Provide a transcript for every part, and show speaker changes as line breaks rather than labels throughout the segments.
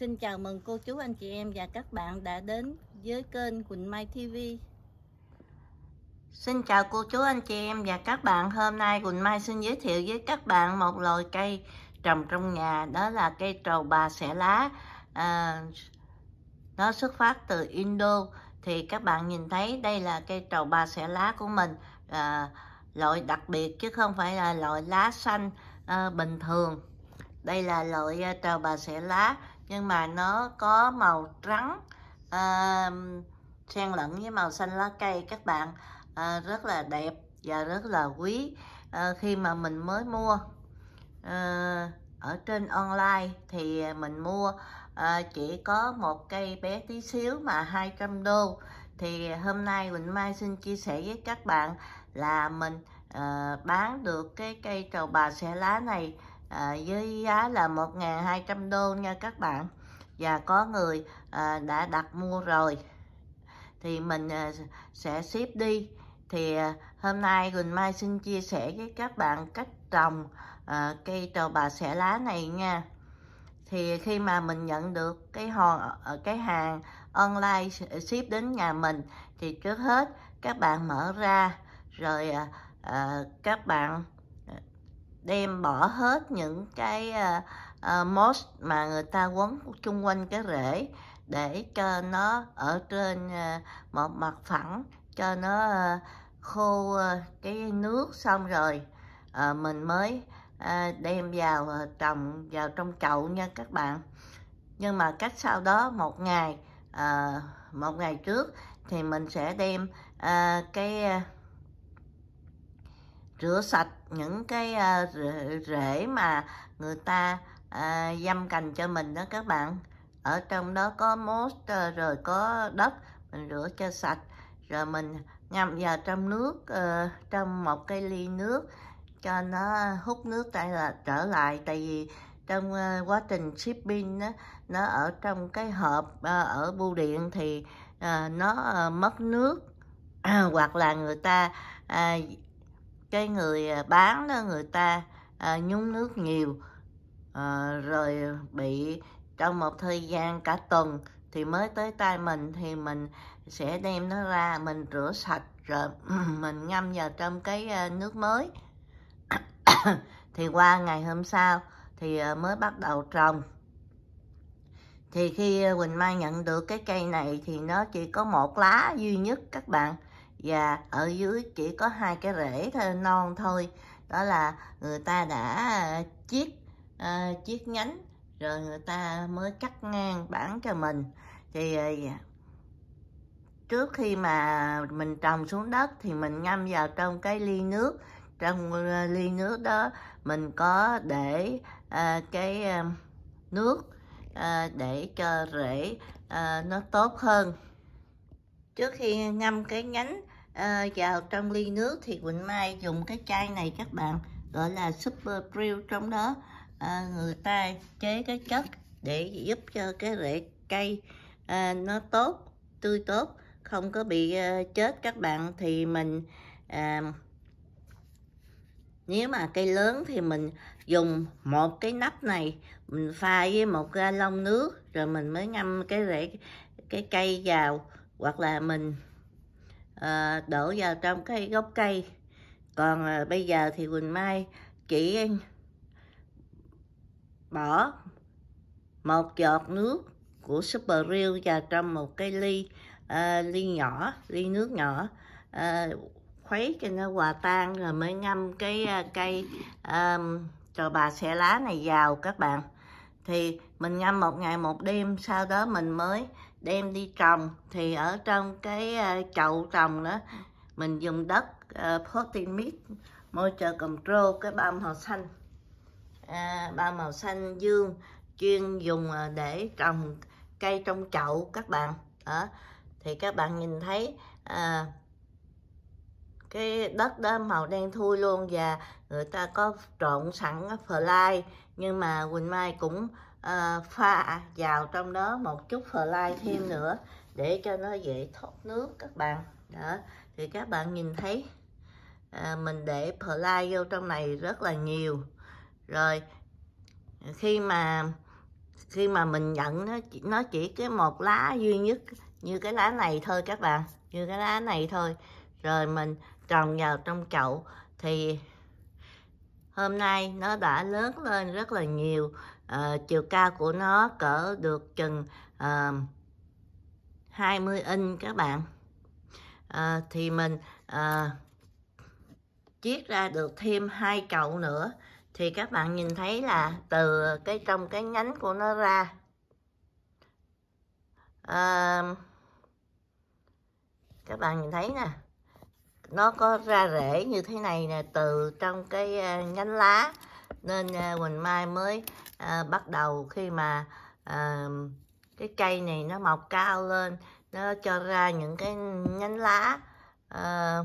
Xin chào mừng cô chú anh chị em và các bạn đã đến với kênh Quỳnh Mai TV. Xin chào cô chú anh chị em và các bạn. Hôm nay Quỳnh Mai xin giới thiệu với các bạn một loại cây trồng trong nhà đó là cây trầu bà xẻ lá. À, nó xuất phát từ Indo. Thì các bạn nhìn thấy đây là cây trầu bà xẻ lá của mình. À, loại đặc biệt chứ không phải là loại lá xanh à, bình thường. Đây là loại à, trầu bà xẻ lá nhưng mà nó có màu trắng à, xen lẫn với màu xanh lá cây các bạn à, rất là đẹp và rất là quý à, khi mà mình mới mua à, ở trên online thì mình mua à, chỉ có một cây bé tí xíu mà 200 đô thì hôm nay Quỳnh Mai xin chia sẻ với các bạn là mình à, bán được cái cây trầu bà xẻ lá này à, với giá là 1.200 đô nha các bạn và có người à, đã đặt mua rồi thì mình à, sẽ ship đi thì à, hôm nay Quỳnh Mai xin chia sẻ với các bạn cách trồng à, cây trầu bà xẻ lá này nha thì khi mà mình nhận được cái hòn ờ, cái hàng online ship đến nhà mình thì trước hết các bạn mở ra rồi à, à các bạn đem bỏ hết những cái uh, uh, moss mà người ta quấn chung quanh cái rễ để cho nó ở trên uh, một mặt phẳng cho nó uh, khô uh, cái nước xong rồi uh, mình mới uh, đem vào uh, trồng vào trong chậu nha các bạn nhưng mà cách sau đó một ngày uh, một ngày trước thì mình sẽ đem uh, cái uh, rửa sạch những cái ờ, rễ mà người ta à, cành cho mình đó các bạn ở trong đó có mốt rồi có đất mình rửa cho sạch rồi mình ngâm vào trong nước ờ, trong một cái ly nước cho nó hút nước tại là trở lại tại vì trong quá trình shipping nó nó ở trong cái hộp ở bưu điện thì nó mất nước hoặc là người ta cái người à, bán đó người ta à, nhúng nước nhiều à, rồi bị trong một thời gian cả tuần thì mới tới tay mình thì mình sẽ đem nó ra mình rửa sạch rồi mình ngâm vào trong cái à, nước mới thì qua ngày hôm sau thì à, mới bắt đầu trồng thì khi Quỳnh Mai nhận được cái cây này thì nó chỉ có một lá duy nhất các bạn và dạ, ở dưới chỉ có hai cái rễ thôi, non thôi đó là người ta đã ờ, chiết uh, chiết nhánh rồi người ta mới cắt ngang bán cho mình thì uh, trước khi mà mình trồng xuống đất thì mình ngâm vào trong cái ly nước trong uh, ly nước đó mình có để uh, cái uh, nước uh, để cho rễ uh, nó tốt hơn trước khi ngâm cái nhánh Ờ, vào trong ly nước thì Quỳnh Mai dùng cái chai này các bạn gọi là Super Brew trong đó à, người ta chế cái chất để giúp cho cái rễ cây à, nó tốt tươi tốt không có bị à, chết các bạn thì mình à, nếu mà cây lớn thì mình dùng một cái nắp này mình pha với một ga lông nước rồi mình mới ngâm cái rễ cái cây vào hoặc là mình Ờ, đổ vào trong cái gốc cây còn ờ, bây giờ thì quỳnh mai chỉ ờ, bỏ một giọt nước của super real vào trong một cái ly à, ly nhỏ ly nước nhỏ à, khuấy cho nó hòa tan rồi mới ngâm cái à, cây à, trò bà xẻ lá này vào các bạn thì mình ngâm một ngày một đêm sau đó mình mới đem đi trồng thì ở trong cái ờ, chậu trồng đó mình dùng đất uh, potting mix moisture control cái bao màu xanh à, bao màu xanh dương chuyên dùng ờ, để trồng cây trong chậu các bạn đó thì các bạn nhìn thấy à, cái đất đó màu đen thui luôn và người ta có trộn sẵn fly nhưng mà Quỳnh Mai cũng uh, pha vào trong đó một chút fly thêm nữa để cho nó dễ thoát nước các bạn đó thì các bạn nhìn thấy à, mình để fly vô trong này rất là nhiều rồi khi mà khi mà mình nhận nó chỉ, nó chỉ cái một lá duy nhất như cái lá này thôi các bạn như cái lá này thôi rồi mình trồng vào trong chậu thì hôm nay nó đã lớn lên rất là nhiều à, chiều cao của nó cỡ được chừng à, ờ, 20 inch các bạn à, thì mình à, chiết ra được thêm hai chậu nữa thì các bạn nhìn thấy là từ cái trong cái nhánh của nó ra à, các bạn nhìn thấy nè nó có ra rễ như thế này nè từ trong cái ờ, nhánh lá nên ờ, Quỳnh Mai mới à, bắt đầu khi mà à, cái cây này nó mọc cao lên nó cho ra những cái nhánh lá à,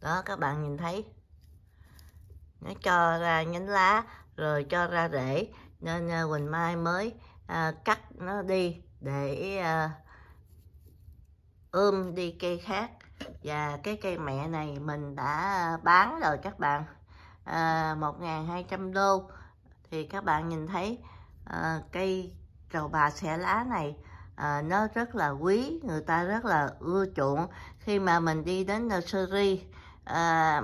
đó các bạn nhìn thấy nó cho ra nhánh lá rồi cho ra rễ nên à, Quỳnh Mai mới à, cắt nó đi để à, ươm đi cây khác và cái cây mẹ này mình đã bán rồi các bạn à, một à, 1.200 đô thì các bạn nhìn thấy à, cây trầu bà xẻ lá này à, nó rất là quý người ta rất là ưa chuộng khi mà mình đi đến nursery à,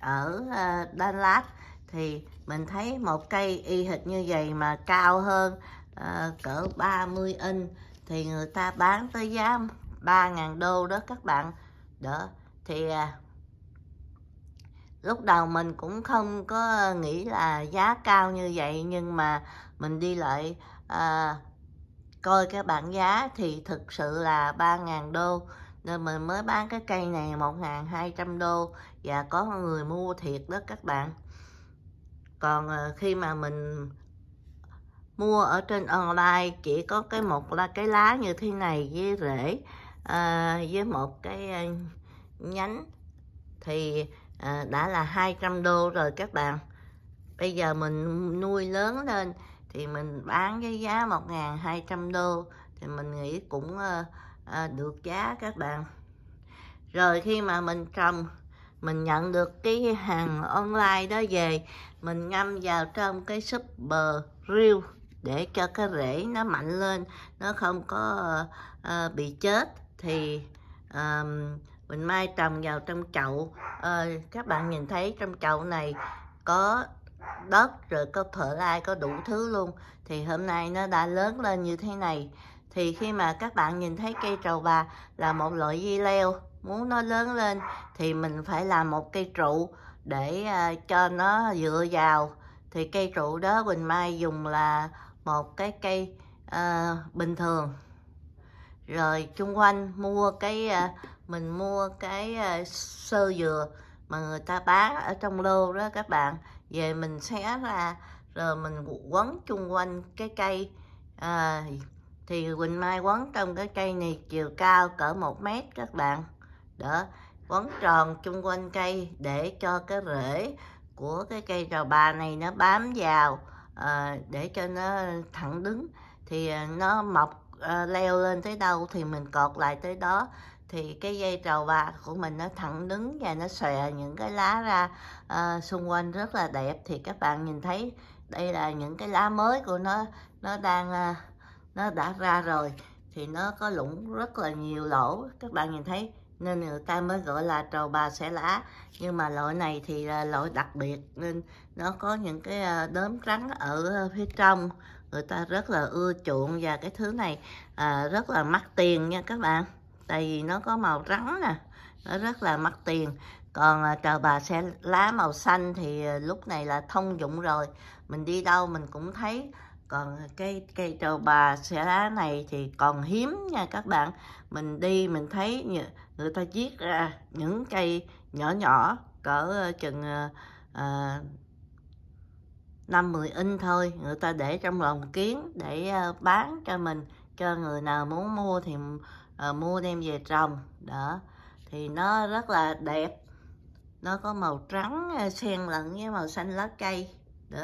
ở à, Đan Lạt thì mình thấy một cây y hệt như vậy mà cao hơn à, cỡ 30 inch thì người ta bán tới giá 3.000 đô đó các bạn đó thì à, lúc đầu mình cũng không có nghĩ là giá cao như vậy nhưng mà mình đi lại à, coi cái bảng giá thì thực sự là 3.000 đô nên mình mới bán cái cây này 1.200 đô và có người mua thiệt đó các bạn còn à, khi mà mình mua ở trên online chỉ có cái một là cái lá như thế này với rễ à, với một cái ờ, nhánh thì à, đã là 200 đô rồi các bạn bây giờ mình nuôi lớn lên thì mình bán với giá 1.200 đô thì mình nghĩ cũng à, à, được giá các bạn rồi khi mà mình trồng mình nhận được cái hàng online đó về mình ngâm vào trong cái super riêu để cho cái rễ nó mạnh lên nó không có uh, bị chết thì um, mình mai trồng vào trong chậu à, các bạn nhìn thấy trong chậu này có đất rồi có phở lai có đủ thứ luôn thì hôm nay nó đã lớn lên như thế này thì khi mà các bạn nhìn thấy cây trầu bà là một loại dây leo muốn nó lớn lên thì mình phải làm một cây trụ để à, cho nó dựa vào thì cây trụ đó Quỳnh Mai dùng là một cái cây à, bình thường rồi chung quanh mua cái à, mình mua cái à, sơ dừa mà người ta bán ở trong lô đó các bạn về mình xé ra rồi mình quấn chung quanh cái cây à, thì Quỳnh Mai quấn trong cái cây này chiều cao cỡ một mét các bạn đó quấn tròn chung quanh cây để cho cái rễ của cái cây trầu bà này nó bám vào à, để cho nó thẳng đứng thì à, nó mọc Ờ, leo lên tới đâu thì mình cột lại tới đó thì cái dây trầu bà của mình nó thẳng đứng và nó xòe những cái lá ra uh, xung quanh rất là đẹp thì các bạn nhìn thấy đây là những cái lá mới của nó nó đang uh, nó đã ra rồi thì nó có lũng rất là nhiều lỗ các bạn nhìn thấy nên người ta mới gọi là trầu bà xẻ lá nhưng mà loại này thì là loại đặc biệt nên nó có những cái đốm trắng ở phía trong người ta rất là ưa chuộng và cái thứ này à, rất là mắc tiền nha các bạn tại vì nó có màu trắng nè nó rất là mắc tiền còn à, cờ bà xe lá màu xanh thì à, lúc này là thông dụng rồi mình đi đâu mình cũng thấy còn cây cây trầu bà xe lá này thì còn hiếm nha các bạn mình đi mình thấy người ta viết ra những cây nhỏ nhỏ cỡ à, chừng à, à năm mười in thôi người ta để trong lồng kiến để ờ, bán cho mình cho người nào muốn mua thì ờ, mua đem về trồng đó thì nó rất là đẹp nó có màu trắng ờ, xen lẫn với màu xanh lá cây đó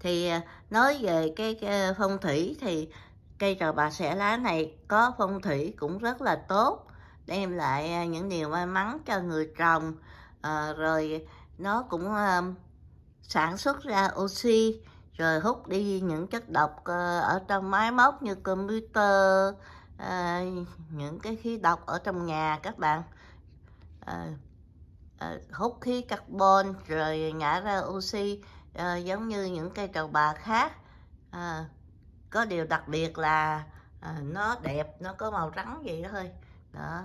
thì nói về cái, phong thủy thì cây trầu bà xẻ lá này có phong thủy cũng rất là tốt đem lại những điều may mắn cho người trồng à, rồi nó cũng sản xuất ra oxy rồi hút đi những chất độc ờ, ở trong máy móc như computer à, những cái khí độc ở trong nhà các bạn à, à, hút khí carbon rồi nhả ra oxy à, giống như những cây trầu bà khác à, có điều đặc biệt là à, nó đẹp nó có màu trắng vậy đó thôi đó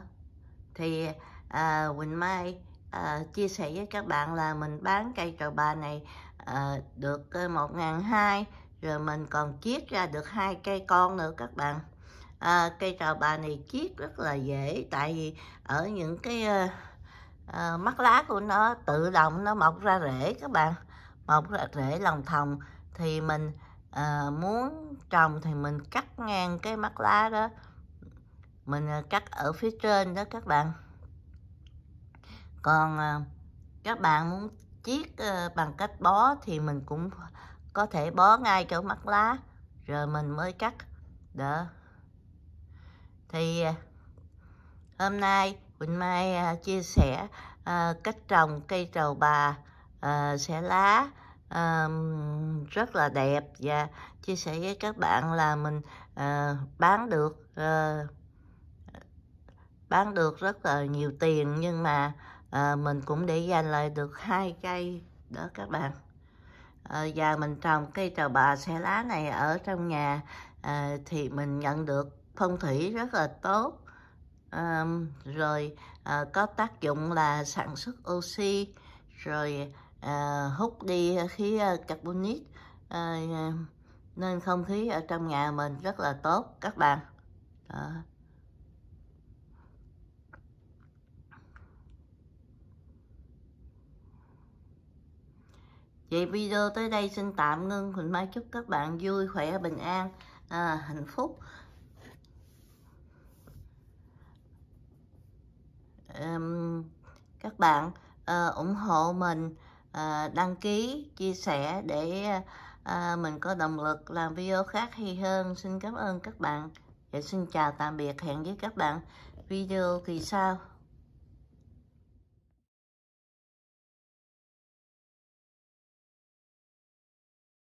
thì à, Quỳnh Mai à, chia sẻ với các bạn là mình bán cây trầu bà này à, được ờ, một ngàn hai rồi mình còn chiết ra được hai cây con nữa các bạn à, cây trầu bà này chiết rất là dễ tại vì ở những cái à, à, mắt lá của nó tự động nó mọc ra rễ các bạn mọc ra rễ lòng thòng thì mình à, muốn trồng thì mình cắt ngang cái mắt lá đó mình cắt ở phía trên đó các bạn còn à, các bạn muốn chiết ờ, bằng cách bó thì mình cũng có thể bó ngay chỗ mắt lá rồi mình mới cắt Đỡ. thì à, hôm nay Quỳnh Mai à, chia sẻ ờ, cách trồng cây trầu bà ờ, xẻ lá rất là đẹp và chia sẻ với các bạn là mình bán được bán được rất là nhiều tiền nhưng mà à, mình cũng để dành lại được hai cây đó các bạn à, ờ, và mình trồng cây trà bà xẻ lá này ở trong nhà à, thì mình nhận được phong thủy rất là tốt à, rồi à, có tác dụng là sản xuất oxy rồi à, hút đi khí carbonic à, nên không khí ở trong nhà mình rất là tốt các bạn đó. Vậy video tới đây xin tạm ngưng. Huỳnh Mai chúc các bạn vui, khỏe, bình an, à, hạnh phúc. Um, các bạn uh, ủng hộ mình uh, đăng ký, chia sẻ để uh, mình có động lực làm video khác hay hơn. Xin cảm ơn các bạn. Vậy dạ, xin chào tạm biệt. Hẹn với các bạn video kỳ sau.